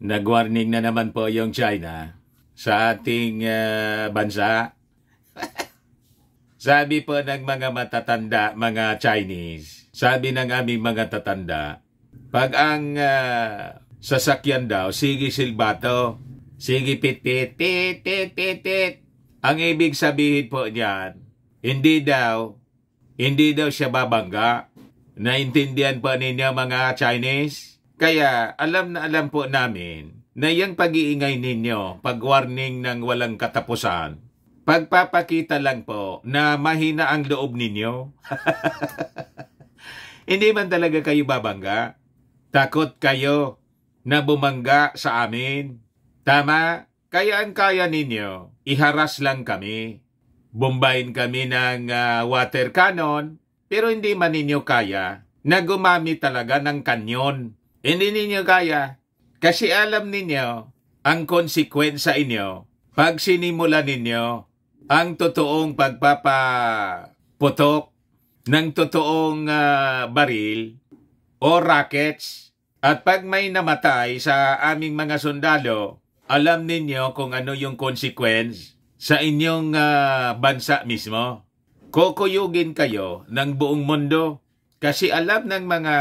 Nagwarning na naman po yung China sa ating uh, bansa. sabi po ng mga matatanda, mga Chinese, sabi ng aming mga tatanda, pag ang uh, sasakyan daw, sige silbato, sige pit-pit, pit-pit-pit-pit. Ang ibig sabihin po niyan, hindi daw, hindi daw siya babangga. Naintindihan po ninyo mga Chinese? Kaya alam na alam po namin na yung pag-iingay ninyo, pag-warning ng walang katapusan, pagpapakita lang po na mahina ang loob ninyo. Hindi man talaga kayo babangga. Takot kayo na bumangga sa amin. Tama? Kaya ang kaya ninyo, iharas lang kami. Bombayin kami ng uh, water cannon, pero hindi man ninyo kaya na gumamit talaga ng kanyon hindi ninyo kaya kasi alam ninyo ang konsekwensya inyo pag sinimula ninyo ang totoong pagpapaputok ng totoong uh, baril o rockets at pag may namatay sa aming mga sundalo, alam ninyo kung ano yung consequence sa inyong uh, bansa mismo. Kokuyugin kayo ng buong mundo kasi alam ng mga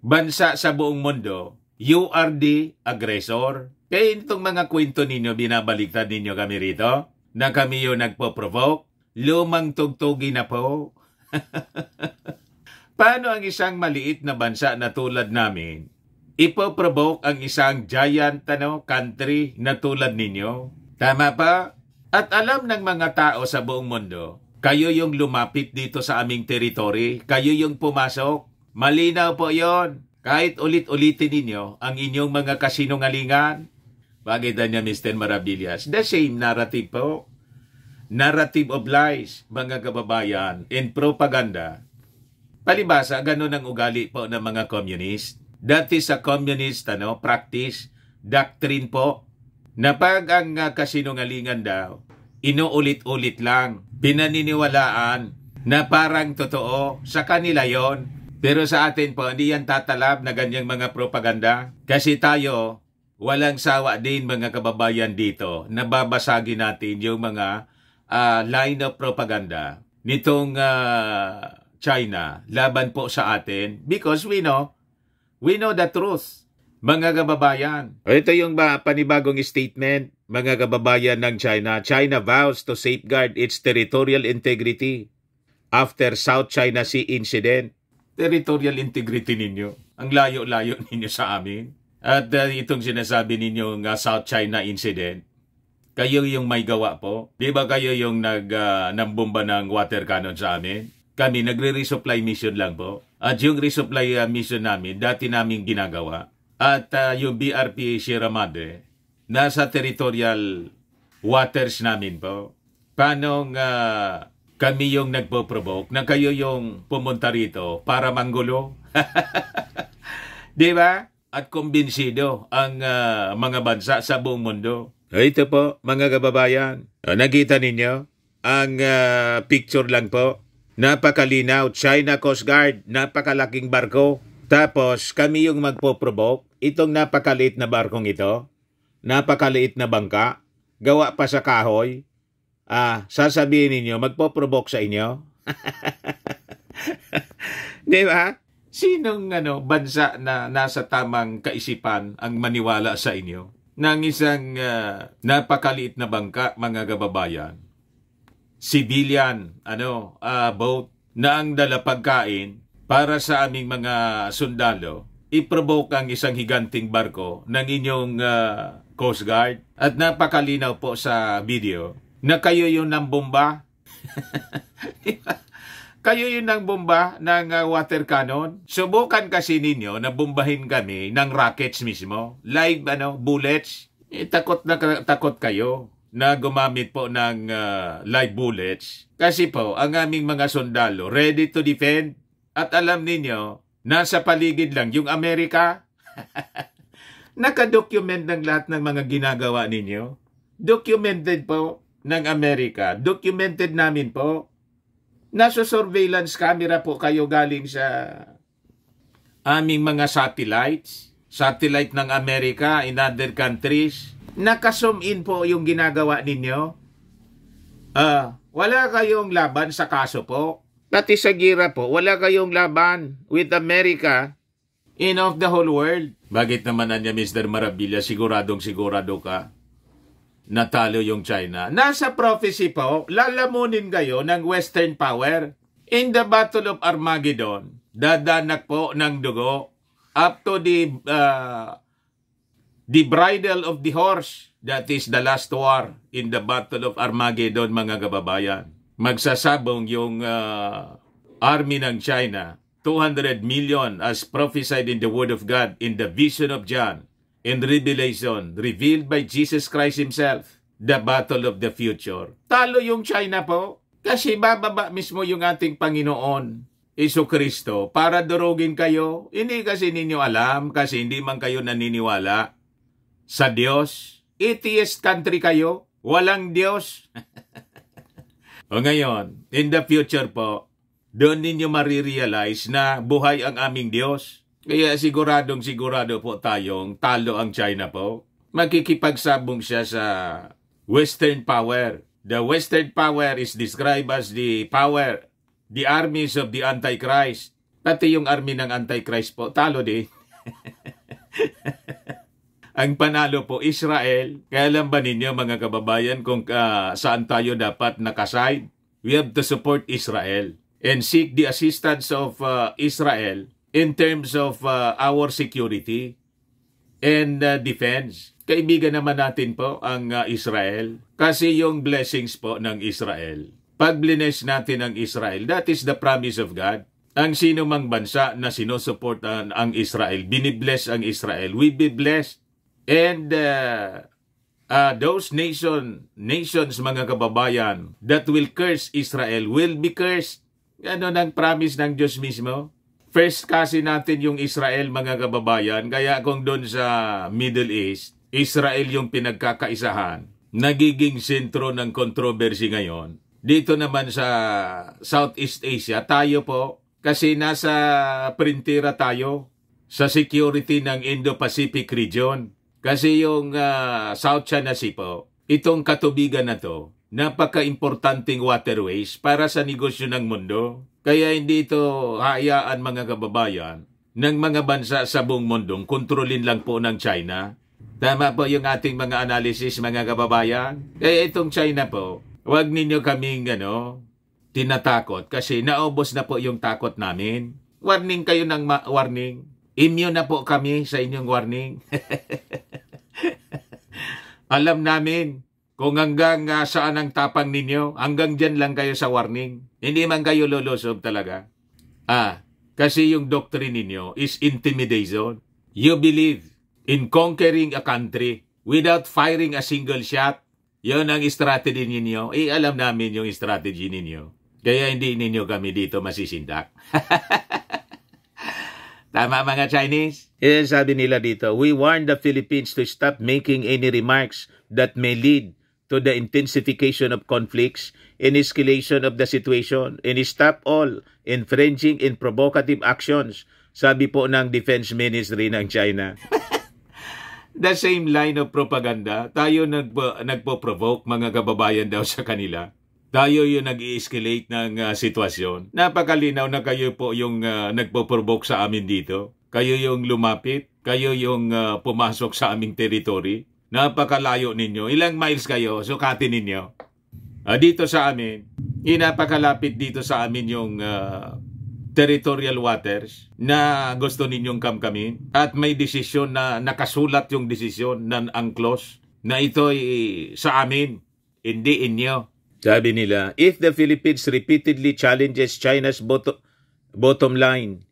bansa sa buong mundo, you are the aggressor. Kaya itong mga kwento ninyo, binabaliktad ninyo kami rito, na kami yung nagpo-provoke, lumang tugtugi na po. Paano ang isang maliit na bansa na tulad namin, ipoprovoke ang isang giant ano, country na tulad ninyo? Tama pa? At alam ng mga tao sa buong mundo, kayo yung lumapit dito sa aming territory, kayo yung pumasok, Malinaw po yon. Kahit ulit-ulitin ninyo ang inyong mga kasinungalingan, bagay na niya Mr. Marabillas, the same narrative po. Narrative of lies, mga kababayan, and propaganda. Palibasa, ganun ang ugali po ng mga communist. That is a communist ano, practice, doctrine po, na pag ang ah, kasinungalingan daw, inuulit-ulit lang, pinaniniwalaan na parang totoo sa kanila yon pero sa atin po, hindi yan tatalab na ganyang mga propaganda. Kasi tayo, walang sawa din mga kababayan dito. Nababasagin natin yung mga uh, line of propaganda nitong uh, China laban po sa atin because we know, we know the truth. Mga kababayan, ito yung ba, panibagong statement, mga kababayan ng China. China vows to safeguard its territorial integrity after South China Sea incident territorial integrity ninyo. Ang layo-layo ninyo sa amin. At uh, itong sinasabi ninyo ng uh, South China incident, kayo yung may gawa po. Di ba kayo yung nag, uh, nambomba ng water cannon sa amin? Kami nagre-resupply mission lang po. At yung resupply uh, mission namin, dati namin ginagawa. At uh, yung BRPA Sierra Madre, nasa territorial waters namin po. Paano uh, kami yung nagpo-provoke na kayo yung pumunta rito para manggulo. Di ba? At kumbinsido ang uh, mga bansa sa buong mundo. Ito po, mga kababayan. O, ah, nakita ninyo? Ang uh, picture lang po. Napakalinaw. China Coast Guard. Napakalaking barko. Tapos, kami yung magpo-provoke. Itong napakaliit na barkong ito. Napakaliit na bangka. Gawa pa sa kahoy ah, sasabihin ninyo, magpo-provoke sa inyo? Di ba? Sinong ano, bansa na nasa tamang kaisipan ang maniwala sa inyo? Nang isang uh, napakaliit na bangka, mga gababayan, civilian, ano, uh, boat na ang dala pagkain para sa aming mga sundalo, iprovoke ang isang higanting barko ng inyong uh, Coast Guard at napakalinaw po sa video na kayo yung ng bomba. kayo yun ng bomba ng uh, water cannon. Subukan kasi ninyo na bombahin kami ng rockets mismo. Live ano, bullets. Eh, takot na takot kayo na gumamit po ng uh, live bullets. Kasi po, ang aming mga sundalo, ready to defend. At alam ninyo, nasa paligid lang yung Amerika. Nakadocument ng lahat ng mga ginagawa ninyo. Documented po ng Amerika, documented namin po. Nasa surveillance camera po kayo galing sa aming mga satellites, satellite ng Amerika in other countries. Nakasum in po yung ginagawa ninyo. Uh, wala kayong laban sa kaso po. Pati sa gira po, wala kayong laban with America in of the whole world. Bakit naman niya Mr. Marabilla, siguradong sigurado ka? natalo yung China. Nasa prophecy po, oh. lalamunin kayo ng Western power. In the Battle of Armageddon, dadanak po ng dugo up to the uh, the bridle of the horse. That is the last war in the Battle of Armageddon, mga kababayan. Magsasabong yung uh, army ng China, 200 million as prophesied in the Word of God in the vision of John in Revelation revealed by Jesus Christ Himself, the battle of the future. Talo yung China po kasi bababa mismo yung ating Panginoon. Iso Kristo para durugin kayo. Hindi kasi ninyo alam kasi hindi man kayo naniniwala sa Diyos. Atheist country kayo. Walang Diyos. o ngayon, in the future po, doon ninyo marirealize na buhay ang aming Diyos. Kaya siguradong sigurado po tayong talo ang China po. Magkikipagsabong siya sa Western power. The Western power is described as the power, the armies of the Antichrist. Pati yung army ng Antichrist po, talo din. ang panalo po Israel. Kaya alam ba ninyo mga kababayan kung uh, saan tayo dapat nakaside? We have to support Israel and seek the assistance of uh, Israel in terms of uh, our security and uh, defense. Kaibigan naman natin po ang uh, Israel kasi yung blessings po ng Israel. Pag blines natin ang Israel, that is the promise of God. Ang sino mang bansa na sinusuportahan ang Israel, binibless ang Israel, we be blessed. And uh, uh, those nation, nations, mga kababayan, that will curse Israel will be cursed. Ano ng promise ng Diyos mismo? First kasi natin yung Israel mga kababayan. Kaya kung doon sa Middle East, Israel yung pinagkakaisahan. Nagiging sentro ng controversy ngayon. Dito naman sa Southeast Asia, tayo po, kasi nasa printira tayo sa security ng Indo-Pacific region. Kasi yung uh, South China Sea po, itong katubigan na to, napaka-importanting waterways para sa negosyo ng mundo. Kaya hindi ito hayaan mga kababayan ng mga bansa sa buong mundong kontrolin lang po ng China. Tama po yung ating mga analysis mga kababayan. Kaya itong China po, wag ninyo kaming ano, tinatakot kasi naubos na po yung takot namin. Warning kayo ng ma- warning. Immune na po kami sa inyong warning. Alam namin kung hanggang uh, saan ang tapang ninyo, hanggang dyan lang kayo sa warning. Hindi man kayo lulusob talaga. Ah, kasi yung doctrine ninyo is intimidation. You believe in conquering a country without firing a single shot. Yun ang strategy ninyo. Eh, alam namin yung strategy ninyo. Kaya hindi ninyo kami dito masisindak. Tama mga Chinese? Eh, sabi nila dito, we warn the Philippines to stop making any remarks that may lead to the intensification of conflicts and escalation of the situation and stop all infringing and provocative actions, sabi po ng Defense Ministry ng China. the same line of propaganda, tayo nagpo, nagpo-provoke mga kababayan daw sa kanila. Tayo yung nag-escalate ng uh, sitwasyon. Napakalinaw na kayo po yung uh, nagpo-provoke sa amin dito. Kayo yung lumapit, kayo yung uh, pumasok sa aming territory Napakalayo ninyo. Ilang miles kayo, sukatin ninyo. Uh, dito sa amin, inapakalapit dito sa amin yung uh, territorial waters na gusto ninyong kamkamin. At may desisyon na nakasulat yung desisyon ng UNCLOS na ito ay sa amin, hindi inyo. Sabi nila, if the Philippines repeatedly challenges China's bot- bottom line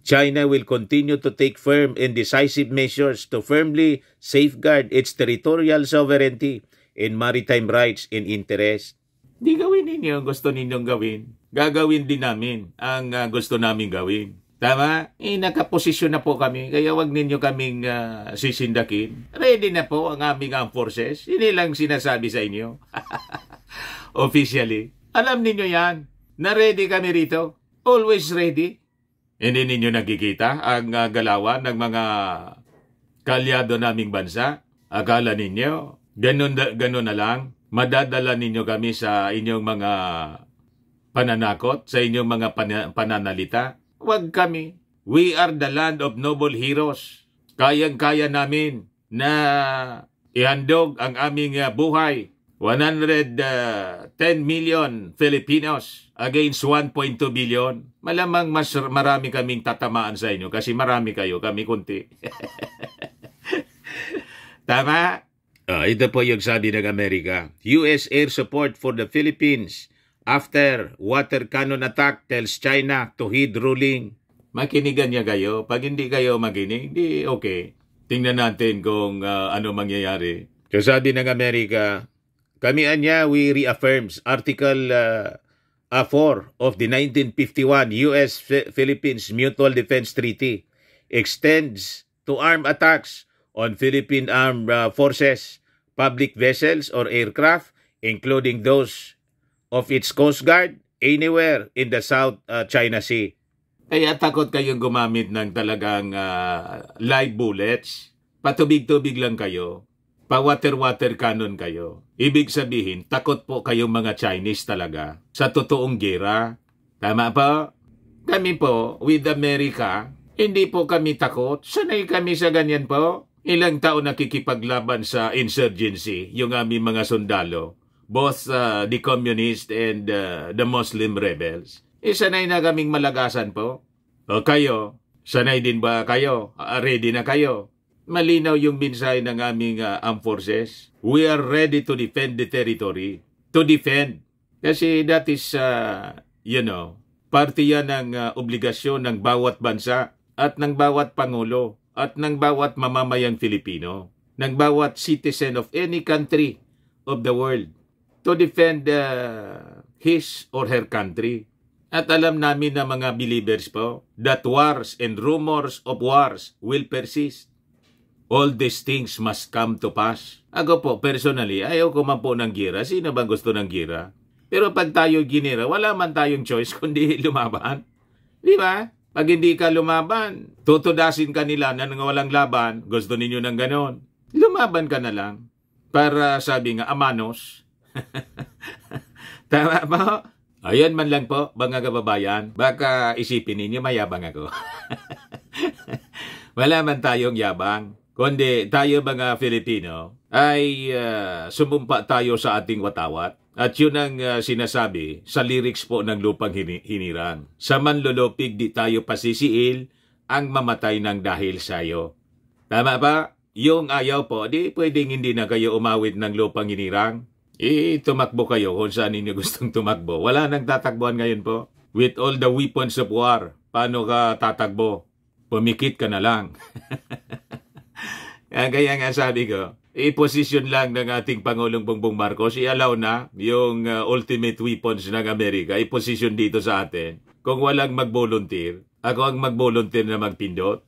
China will continue to take firm and decisive measures to firmly safeguard its territorial sovereignty and maritime rights and interests. Di gawin ninyo ang gusto ninyong gawin. Gagawin din namin ang uh, gusto namin gawin. Tama? Eh, nakaposisyon na po kami, kaya wag ninyo kaming uh, sisindakin. Ready na po ang aming armed forces. Hindi lang sinasabi sa inyo. Officially. Alam ninyo yan, na ready kami rito. Always ready. Hindi ninyo nakikita ang uh, galawan ng mga kalyado naming bansa? Akala ninyo, ganun, ganun na lang, madadala ninyo kami sa inyong mga pananakot, sa inyong mga pan- pananalita? Huwag kami. We are the land of noble heroes. Kayang-kaya namin na ihandog ang aming ah, buhay 110 uh, million Filipinos against 1.2 billion. Malamang mas marami kaming tatamaan sa inyo kasi marami kayo, kami kunti. Tama? Uh, ito po yung sabi ng Amerika. US air support for the Philippines after water cannon attack tells China to heed ruling. Makinigan niya kayo. Pag hindi kayo makinig, di okay. Tingnan natin kung uh, ano mangyayari. So sabi ng Amerika, kami anya we reaffirms Article uh, 4 uh, of the 1951 US Philippines Mutual Defense Treaty extends to armed attacks on Philippine armed uh, forces, public vessels or aircraft including those of its coast guard anywhere in the South uh, China Sea. Kaya takot kayong gumamit ng talagang uh, live bullets. Patubig-tubig lang kayo pawater-water cannon kayo. Ibig sabihin, takot po kayong mga Chinese talaga sa totoong gera. Tama po? Kami po, with America, hindi po kami takot. Sanay kami sa ganyan po. Ilang taon nakikipaglaban sa insurgency yung aming mga sundalo, both uh, the communist and uh, the Muslim rebels. Eh, sanay na kaming malagasan po. O kayo, sanay din ba kayo? Ah, ready na kayo? Malinaw yung binsay ng aming uh, armed forces. We are ready to defend the territory. To defend. Kasi that is, uh, you know, parte yan ng uh, obligasyon ng bawat bansa at ng bawat pangulo at ng bawat mamamayang Filipino, ng bawat citizen of any country of the world to defend uh, his or her country. At alam namin na mga believers po that wars and rumors of wars will persist all these things must come to pass. Ako po, personally, ayaw ko man po ng gira. Sino bang gusto ng gira? Pero pag tayo ginira, wala man tayong choice kundi lumaban. Di ba? Pag hindi ka lumaban, tutudasin ka nila na nang walang laban, gusto ninyo ng ganon. Lumaban ka na lang. Para sabi nga, amanos. Tama po? Ayan man lang po, mga kababayan. Baka isipin ninyo, mayabang ako. wala man tayong yabang kundi tayo mga Filipino ay uh, sumumpa tayo sa ating watawat. At yun ang uh, sinasabi sa lyrics po ng Lupang hini- Hiniran. Sa manlulupig di tayo pasisiil ang mamatay ng dahil sayo. Tama ba? Yung ayaw po, di pwedeng hindi na kayo umawit ng lupang hinirang. Eh, tumakbo kayo kung saan ninyo gustong tumakbo. Wala nang tatakbuhan ngayon po. With all the weapons of war, paano ka tatakbo? Pumikit ka na lang. Uh, kaya nga sabi ko, i-position lang ng ating Pangulong Bongbong Marcos, i-allow na yung uh, ultimate weapons ng Amerika, i-position dito sa atin. Kung walang mag-volunteer, ako ang mag-volunteer na magpindot.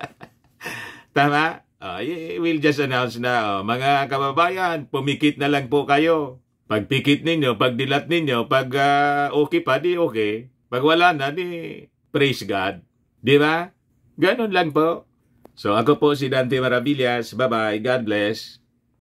Tama? Uh, we'll just announce na, uh, mga kababayan, pumikit na lang po kayo. Pagpikit ninyo, pagdilat ninyo, pag uh, okay pa, di okay. Pag wala na, di praise God. Di ba? Ganun lang po. So ako po si Dante Maravillas. Bye-bye. God bless.